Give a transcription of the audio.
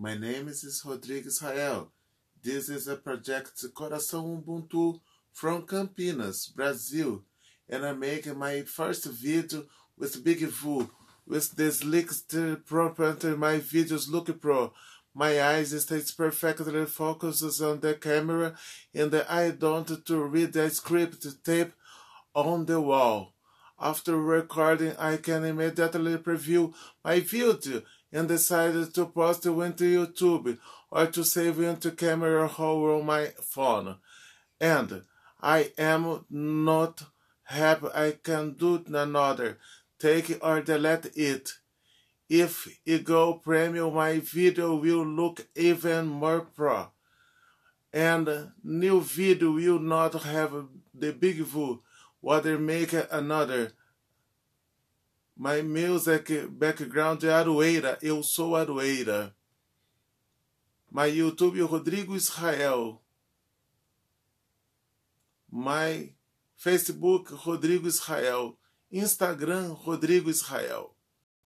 My name is Rodrigo Israel. This is a project Coração Ubuntu from Campinas, Brazil, and I make my first video with Big Vu. With this leaked property, my videos look pro. My eyes stays perfectly focused on the camera, and I don't to read the script tape on the wall. After recording, I can immediately preview my video and decided to post it into YouTube or to save it into camera roll on my phone. And I am not happy I can do another, take or delete it. If it go premium, my video will look even more pro. And new video will not have the big view, whether make another. My music background é Aroeira. Eu sou Aroeira. My YouTube Rodrigo Israel. My Facebook Rodrigo Israel. Instagram Rodrigo Israel.